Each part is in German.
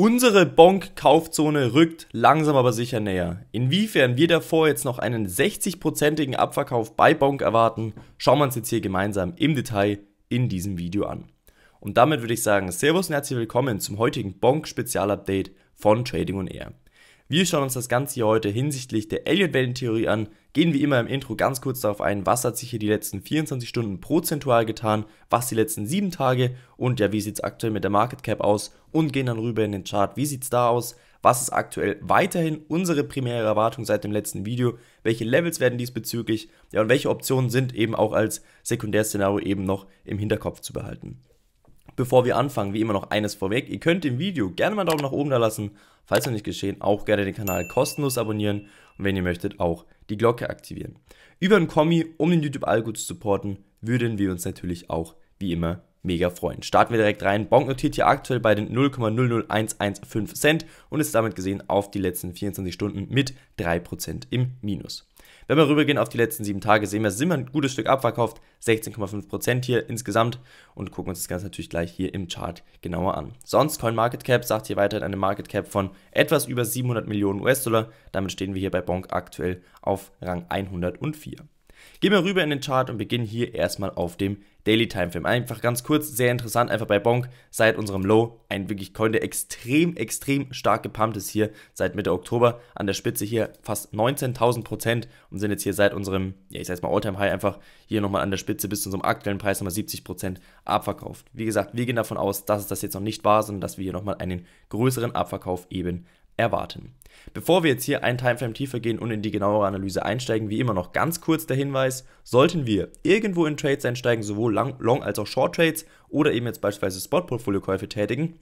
Unsere Bonk-Kaufzone rückt langsam aber sicher näher. Inwiefern wir davor jetzt noch einen 60-prozentigen Abverkauf bei Bonk erwarten, schauen wir uns jetzt hier gemeinsam im Detail in diesem Video an. Und damit würde ich sagen, Servus und herzlich willkommen zum heutigen Bonk Spezialupdate von Trading on Air. Wir schauen uns das Ganze hier heute hinsichtlich der Alien-Wellentheorie an, gehen wie immer im Intro ganz kurz darauf ein, was hat sich hier die letzten 24 Stunden prozentual getan, was die letzten 7 Tage und ja, wie sieht es aktuell mit der Market Cap aus und gehen dann rüber in den Chart, wie sieht es da aus, was ist aktuell weiterhin unsere primäre Erwartung seit dem letzten Video, welche Levels werden diesbezüglich, ja und welche Optionen sind eben auch als Sekundärszenario eben noch im Hinterkopf zu behalten bevor wir anfangen, wie immer noch eines vorweg. Ihr könnt dem Video gerne mal einen Daumen nach oben da lassen. Falls noch nicht geschehen, auch gerne den Kanal kostenlos abonnieren und wenn ihr möchtet, auch die Glocke aktivieren. Über ein Kommi, um den YouTube-Algo zu supporten, würden wir uns natürlich auch wie immer mega freuen. Starten wir direkt rein. Bonk notiert hier aktuell bei den 0,00115 Cent und ist damit gesehen auf die letzten 24 Stunden mit 3% im Minus. Wenn wir rübergehen auf die letzten sieben Tage, sehen wir, sind wir ein gutes Stück abverkauft, 16,5% hier insgesamt und gucken uns das Ganze natürlich gleich hier im Chart genauer an. Sonst CoinMarketCap sagt hier weiterhin eine Market Cap von etwas über 700 Millionen US-Dollar, damit stehen wir hier bei Bonk aktuell auf Rang 104. Gehen wir rüber in den Chart und beginnen hier erstmal auf dem Daily Time Frame. Einfach ganz kurz, sehr interessant, einfach bei Bonk seit unserem Low ein wirklich Coin, der extrem, extrem stark gepumpt ist hier seit Mitte Oktober. An der Spitze hier fast 19.000 Prozent und sind jetzt hier seit unserem, ja ich sag jetzt mal Alltime High einfach hier nochmal an der Spitze bis zu unserem aktuellen Preis nochmal 70 Prozent abverkauft. Wie gesagt, wir gehen davon aus, dass es das jetzt noch nicht war, sondern dass wir hier nochmal einen größeren Abverkauf eben erwarten. Bevor wir jetzt hier einen Timeframe tiefer gehen und in die genauere Analyse einsteigen, wie immer noch ganz kurz der Hinweis, sollten wir irgendwo in Trades einsteigen, sowohl Long- als auch Short-Trades oder eben jetzt beispielsweise Spot-Portfolio-Käufe tätigen,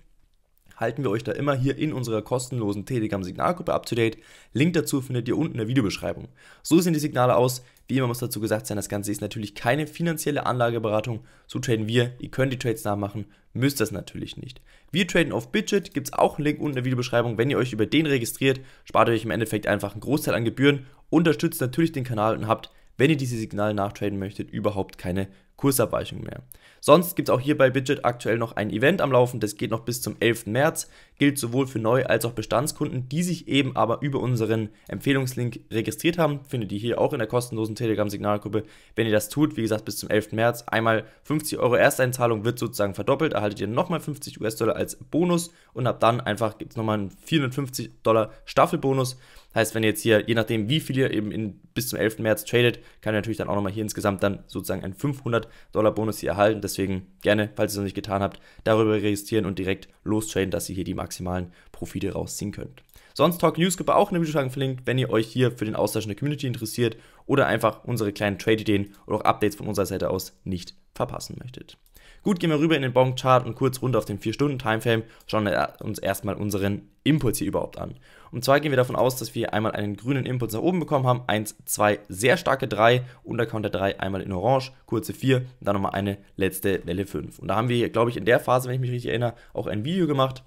halten wir euch da immer hier in unserer kostenlosen Telegram-Signalgruppe up to date. Link dazu findet ihr unten in der Videobeschreibung. So sehen die Signale aus. Wie immer muss dazu gesagt sein, das Ganze ist natürlich keine finanzielle Anlageberatung. So traden wir. Ihr könnt die Trades nachmachen, müsst das natürlich nicht. Wir traden auf Bidget, gibt es auch einen Link unten in der Videobeschreibung. Wenn ihr euch über den registriert, spart euch im Endeffekt einfach einen Großteil an Gebühren, unterstützt natürlich den Kanal und habt, wenn ihr diese Signale nachtraden möchtet, überhaupt keine Kursabweichung mehr. Sonst gibt es auch hier bei Bidget aktuell noch ein Event am Laufen, das geht noch bis zum 11. März, gilt sowohl für Neu- als auch Bestandskunden, die sich eben aber über unseren Empfehlungslink registriert haben. Findet ihr hier auch in der kostenlosen Telegram-Signalgruppe. Wenn ihr das tut, wie gesagt, bis zum 11. März, einmal 50 Euro Ersteinzahlung wird sozusagen verdoppelt, erhaltet ihr nochmal 50 US-Dollar als Bonus und ab dann einfach gibt es nochmal einen 450 Dollar Staffelbonus. Heißt, wenn ihr jetzt hier, je nachdem wie viel ihr eben in, bis zum 11. März tradet, kann ihr natürlich dann auch nochmal hier insgesamt dann sozusagen ein 500 Dollar Bonus hier erhalten. Deswegen gerne, falls ihr es noch nicht getan habt, darüber registrieren und direkt lostraden, dass ihr hier die maximalen Profite rausziehen könnt. Sonst Talk News Newsgruppe auch in den Videoschrank verlinkt, wenn ihr euch hier für den Austausch in der Community interessiert oder einfach unsere kleinen Trade-Ideen oder auch Updates von unserer Seite aus nicht verpassen möchtet. Gut, gehen wir rüber in den Bonk Chart und kurz runter auf den 4-Stunden-Timeframe, schauen wir uns erstmal unseren Impuls hier überhaupt an. Und zwar gehen wir davon aus, dass wir einmal einen grünen Impuls nach oben bekommen haben, 1, 2, sehr starke 3, Untercounter 3 einmal in orange, kurze 4 und dann nochmal eine letzte Welle 5. Und da haben wir, glaube ich, in der Phase, wenn ich mich richtig erinnere, auch ein Video gemacht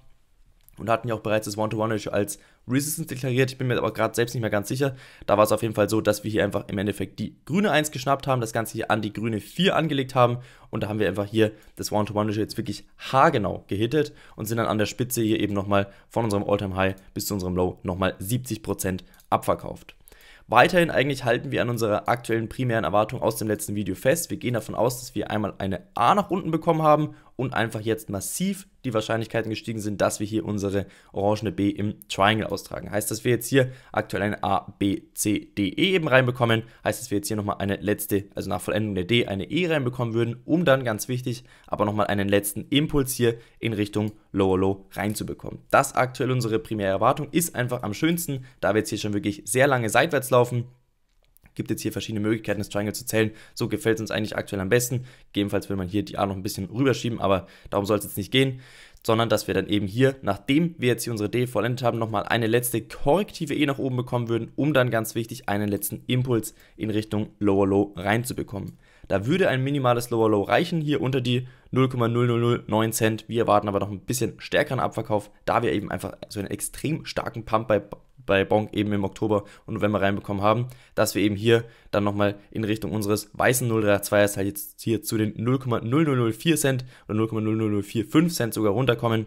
und hatten ja auch bereits das One-to-One-Ratio als Resistance deklariert. Ich bin mir aber gerade selbst nicht mehr ganz sicher. Da war es auf jeden Fall so, dass wir hier einfach im Endeffekt die grüne 1 geschnappt haben, das Ganze hier an die grüne 4 angelegt haben und da haben wir einfach hier das One-to-One jetzt wirklich haargenau gehittet und sind dann an der Spitze hier eben nochmal von unserem All-Time-High bis zu unserem Low nochmal 70% abverkauft. Weiterhin eigentlich halten wir an unserer aktuellen primären Erwartung aus dem letzten Video fest. Wir gehen davon aus, dass wir einmal eine A nach unten bekommen haben und einfach jetzt massiv die Wahrscheinlichkeiten gestiegen sind, dass wir hier unsere orangene B im Triangle austragen. Heißt, dass wir jetzt hier aktuell eine A, B, C, D, E eben reinbekommen. Heißt, dass wir jetzt hier nochmal eine letzte, also nach Vollendung der D, eine E reinbekommen würden, um dann, ganz wichtig, aber nochmal einen letzten Impuls hier in Richtung Lower Low reinzubekommen. Das aktuell unsere primäre Erwartung ist einfach am schönsten, da wir jetzt hier schon wirklich sehr lange seitwärts laufen Gibt jetzt hier verschiedene Möglichkeiten, das Triangle zu zählen. So gefällt es uns eigentlich aktuell am besten. Gegebenenfalls will man hier die A noch ein bisschen rüberschieben, aber darum soll es jetzt nicht gehen sondern dass wir dann eben hier, nachdem wir jetzt hier unsere D vollendet haben, nochmal eine letzte korrektive E nach oben bekommen würden, um dann ganz wichtig einen letzten Impuls in Richtung Lower Low reinzubekommen. Da würde ein minimales Lower Low reichen, hier unter die 0,0009 Cent. Wir erwarten aber noch ein bisschen stärkeren Abverkauf, da wir eben einfach so einen extrem starken Pump bei bei Bonk eben im Oktober und November reinbekommen haben, dass wir eben hier dann nochmal in Richtung unseres weißen 032ers halt jetzt hier zu den 0,0004 Cent oder 0,0045 Cent sogar runterkommen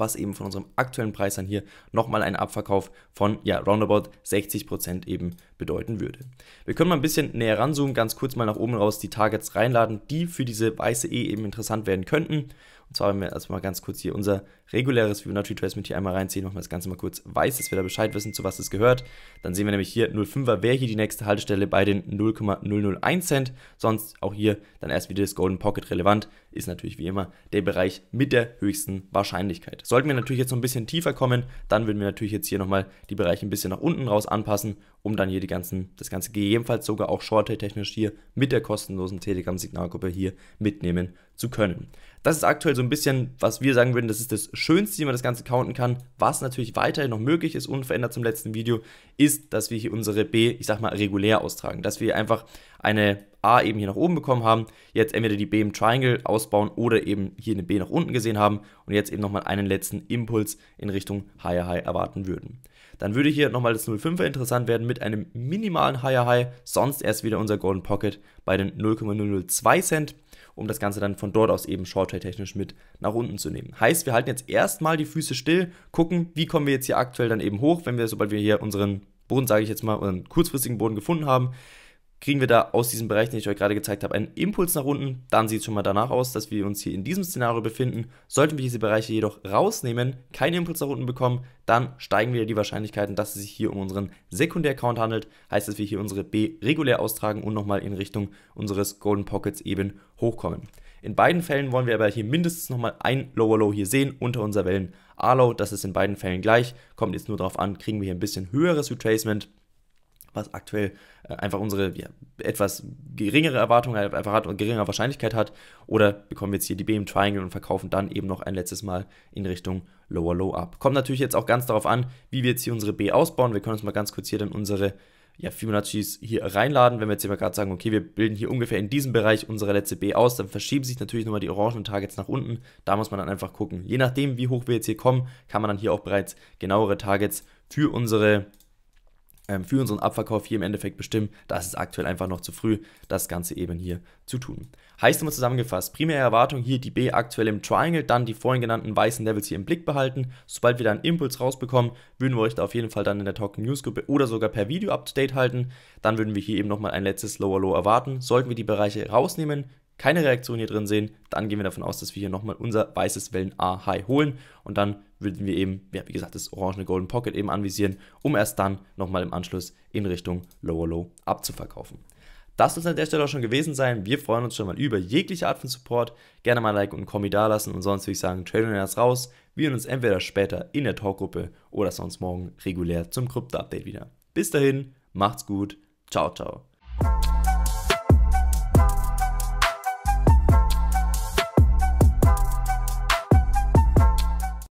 was eben von unserem aktuellen Preis dann hier nochmal einen Abverkauf von ja, roundabout 60% eben bedeuten würde. Wir können mal ein bisschen näher ranzoomen, ganz kurz mal nach oben raus die Targets reinladen, die für diese weiße E eben interessant werden könnten. Und zwar werden wir erstmal ganz kurz hier unser reguläres Fibonacci Tracement hier einmal reinziehen, machen wir das Ganze mal kurz weiß, dass wir da Bescheid wissen, zu was es gehört. Dann sehen wir nämlich hier 0,5er wäre hier die nächste Haltestelle bei den 0,001 Cent. Sonst auch hier dann erst wieder das Golden Pocket relevant. Ist natürlich wie immer der Bereich mit der höchsten Wahrscheinlichkeit. Sollten wir natürlich jetzt noch ein bisschen tiefer kommen, dann würden wir natürlich jetzt hier nochmal die Bereiche ein bisschen nach unten raus anpassen, um dann hier die ganzen, das Ganze gegebenenfalls sogar auch Short-Technisch hier mit der kostenlosen Telegram-Signalgruppe hier mitnehmen zu können. Das ist aktuell so so ein bisschen, was wir sagen würden, das ist das Schönste, wie man das Ganze counten kann. Was natürlich weiterhin noch möglich ist, unverändert zum letzten Video, ist, dass wir hier unsere B, ich sag mal, regulär austragen. Dass wir einfach eine A eben hier nach oben bekommen haben, jetzt entweder die B im Triangle ausbauen oder eben hier eine B nach unten gesehen haben und jetzt eben nochmal einen letzten Impuls in Richtung Higher High erwarten würden. Dann würde hier nochmal das 0,5er interessant werden mit einem minimalen Higher High, sonst erst wieder unser Golden Pocket bei den 0,002 Cent um das Ganze dann von dort aus eben Short-Trade-technisch mit nach unten zu nehmen. Heißt, wir halten jetzt erstmal die Füße still, gucken, wie kommen wir jetzt hier aktuell dann eben hoch, wenn wir, sobald wir hier unseren Boden, sage ich jetzt mal, unseren kurzfristigen Boden gefunden haben, kriegen wir da aus diesem Bereich, den ich euch gerade gezeigt habe, einen Impuls nach unten. Dann sieht es schon mal danach aus, dass wir uns hier in diesem Szenario befinden. Sollten wir diese Bereiche jedoch rausnehmen, keinen Impuls nach unten bekommen, dann steigen wieder die Wahrscheinlichkeiten, dass es sich hier um unseren Sekundär-Account handelt. Heißt, dass wir hier unsere B regulär austragen und nochmal in Richtung unseres Golden Pockets eben hochkommen. In beiden Fällen wollen wir aber hier mindestens nochmal ein Lower Low hier sehen unter unserer Wellen A-Low. Das ist in beiden Fällen gleich. Kommt jetzt nur darauf an, kriegen wir hier ein bisschen höheres Retracement was aktuell äh, einfach unsere ja, etwas geringere Erwartung einfach hat und geringere Wahrscheinlichkeit hat. Oder bekommen wir jetzt hier die B im Triangle und verkaufen dann eben noch ein letztes Mal in Richtung Lower Low ab. Kommt natürlich jetzt auch ganz darauf an, wie wir jetzt hier unsere B ausbauen. Wir können uns mal ganz kurz hier dann unsere ja, Fibonacci's hier reinladen. Wenn wir jetzt hier mal gerade sagen, okay, wir bilden hier ungefähr in diesem Bereich unsere letzte B aus, dann verschieben sich natürlich nochmal die orangenen Targets nach unten. Da muss man dann einfach gucken. Je nachdem, wie hoch wir jetzt hier kommen, kann man dann hier auch bereits genauere Targets für unsere ähm, für unseren Abverkauf hier im Endeffekt bestimmen. Da ist es aktuell einfach noch zu früh, das Ganze eben hier zu tun. Heißt immer zusammengefasst, primäre Erwartung hier die B aktuell im Triangle, dann die vorhin genannten weißen Levels hier im Blick behalten. Sobald wir da einen Impuls rausbekommen, würden wir euch da auf jeden Fall dann in der Token News Gruppe oder sogar per Video Update halten. Dann würden wir hier eben nochmal ein letztes Lower Low erwarten. Sollten wir die Bereiche rausnehmen, keine Reaktion hier drin sehen, dann gehen wir davon aus, dass wir hier nochmal unser weißes Wellen A High holen und dann würden wir eben, ja, wie gesagt, das orange Golden Pocket eben anvisieren, um erst dann nochmal im Anschluss in Richtung Lower Low abzuverkaufen. Das soll es an der Stelle auch schon gewesen sein. Wir freuen uns schon mal über jegliche Art von Support. Gerne mal ein Like und ein Kommi dalassen und sonst würde ich sagen, Trade wir das raus. Wir sehen uns entweder später in der Talkgruppe oder sonst morgen regulär zum Krypto-Update wieder. Bis dahin, macht's gut, ciao, ciao.